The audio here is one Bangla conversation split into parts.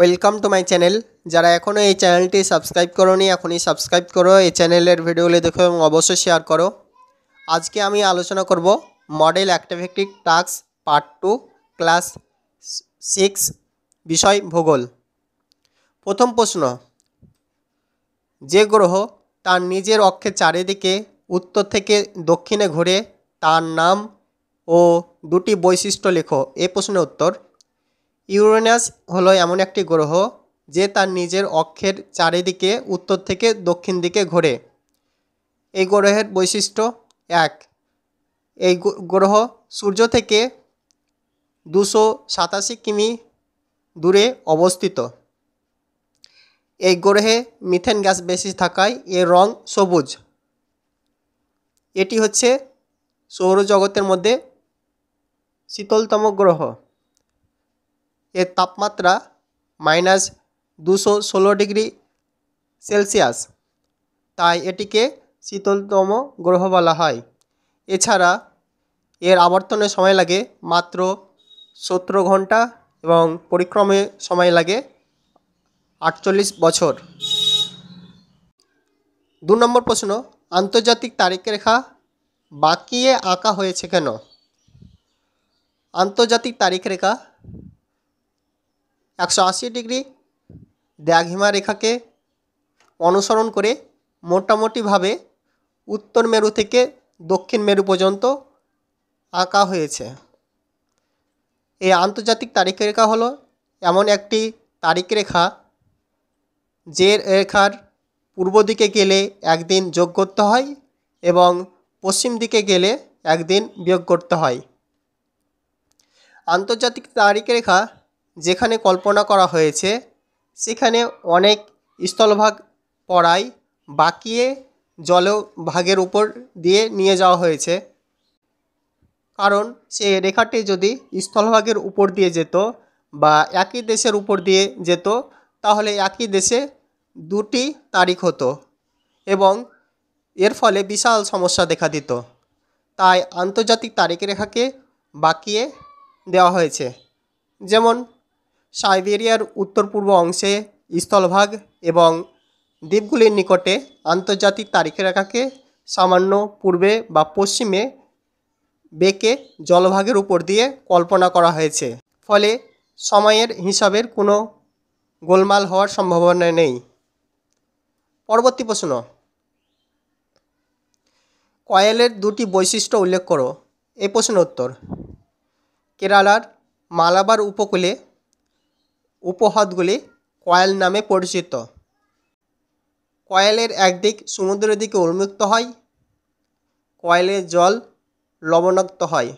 ওয়েলকাম টু মাই চ্যানেল যারা এখনও এই চ্যানেলটি সাবস্ক্রাইব করনি এখনই সাবস্ক্রাইব করো এই চ্যানেলের ভিডিওগুলি দেখো এবং অবশ্যই শেয়ার করো আজকে আমি আলোচনা করব model activity task part two class six বিষয় ভূগোল প্রথম প্রশ্ন যে গ্রহ তার নিজের অক্ষের চারিদিকে উত্তর থেকে দক্ষিণে ঘুরে তার নাম ও দুটি বৈশিষ্ট্য লেখো এ প্রশ্নের উত্তর ইউরেনাস হলো এমন একটি গ্রহ যে তার নিজের অক্ষের চারিদিকে উত্তর থেকে দক্ষিণ দিকে ঘোরে এই গ্রহের বৈশিষ্ট্য এক এই গ্রহ সূর্য থেকে দুশো সাতাশি কিমি দূরে অবস্থিত এই গ্রহে মিথেন গ্যাস বেশি থাকায় এর রং সবুজ এটি হচ্ছে সৌরজগতের মধ্যে শীতলতম গ্রহ এর তাপমাত্রা মাইনাস দুশো ষোলো ডিগ্রি সেলসিয়াস তাই এটিকে শীতলতম গ্রহ বলা হয় এছাড়া এর আবর্তনে সময় লাগে মাত্র সতেরো ঘন্টা এবং পরিক্রমে সময় লাগে আটচল্লিশ বছর দু নম্বর প্রশ্ন আন্তর্জাতিক তারিখ রেখা বাকিয়ে আঁকা হয়েছে কেন আন্তর্জাতিক তারিখ রেখা একশো আশি ডিগ্রি দ্রাঘিমা রেখাকে অনুসরণ করে মোটামুটিভাবে উত্তর মেরু থেকে দক্ষিণ মেরু পর্যন্ত আঁকা হয়েছে এই আন্তর্জাতিক তারিখ রেখা হলো এমন একটি তারিখ রেখা যে রেখার পূর্ব দিকে গেলে একদিন যোগ করতে হয় এবং পশ্চিম দিকে গেলে একদিন বিয়োগ করতে হয় আন্তর্জাতিক তারিখ রেখা যেখানে কল্পনা করা হয়েছে সেখানে অনেক স্থলভাগ পড়ায় বাঁকিয়ে জলভাগের উপর দিয়ে নিয়ে যাওয়া হয়েছে কারণ সে রেখাটি যদি স্থলভাগের উপর দিয়ে যেত বা একই দেশের উপর দিয়ে যেত তাহলে একই দেশে দুটি তারিখ হতো এবং এর ফলে বিশাল সমস্যা দেখা দিত তাই আন্তর্জাতিক তারিখ রেখাকে বাঁকিয়ে দেওয়া হয়েছে যেমন সাইবেরিয়ার উত্তর পূর্ব অংশে স্থলভাগ এবং দ্বীপগুলির নিকটে আন্তর্জাতিক তারিখ রেখাকে সামান্য পূর্বে বা পশ্চিমে বেঁকে জলভাগের উপর দিয়ে কল্পনা করা হয়েছে ফলে সময়ের হিসাবের কোনো গোলমাল হওয়ার সম্ভাবনা নেই পরবর্তী প্রশ্ন কয়েলের দুটি বৈশিষ্ট্য উল্লেখ করো এ প্রশ্ন উত্তর কেরালার মালাবার উপকূলে উপহ্রদগুলি কয়েল নামে পরিচিত কয়েলের একদিক সমুদ্রের দিকে উন্মুক্ত হয় কয়েলের জল লবণাক্ত হয়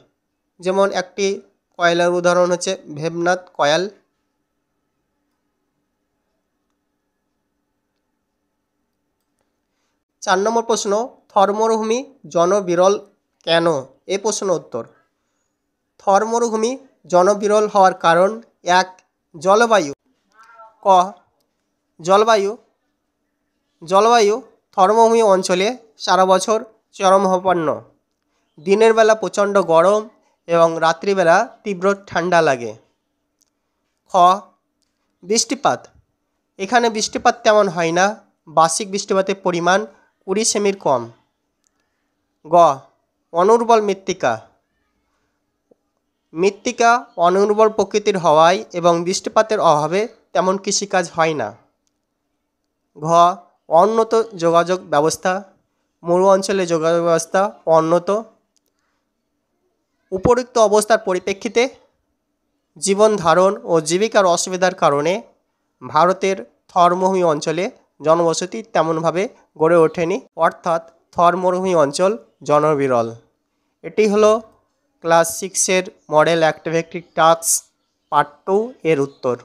যেমন একটি কয়লার উদাহরণ হচ্ছে ভেবনাথ কয়াল চার নম্বর প্রশ্ন থর্মরুভূমি জনবিরল কেন এ প্রশ্ন উত্তর থর্মরুভূমি জনবিরল হওয়ার কারণ এক জলবায়ু ক জলবায়ু জলবায়ু থর্মভূমি অঞ্চলে সারা বছর চরমহাপন্ন দিনের বেলা প্রচণ্ড গরম এবং রাত্রিবেলা তীব্র ঠান্ডা লাগে খ বৃষ্টিপাত এখানে বৃষ্টিপাত তেমন হয় না বার্ষিক বৃষ্টিপাতের পরিমাণ কুড়ি সেমির কম গ অনুর্বল মৃত্তিকা মৃত্তিকা অনুর্বর প্রকৃতির হওয়ায় এবং বৃষ্টিপাতের অভাবে তেমন কৃষিকাজ হয় না ঘ অনুন্নত যোগাযোগ ব্যবস্থা মরু অঞ্চলে যোগাযোগ ব্যবস্থা অন্যত উপরুক্ত অবস্থার পরিপ্রেক্ষিতে জীবন ধারণ ও জীবিকার অসুবিধার কারণে ভারতের থর মরুভূমি অঞ্চলে জনবসতি তেমনভাবে গড়ে ওঠেনি অর্থাৎ থর মরুভূমি অঞ্চল জনবিরল এটি হলো ক্লাস সিক্সের মডেল অ্যাক্টিভেক্টিক টাস্ক পার্ট টু এর উত্তর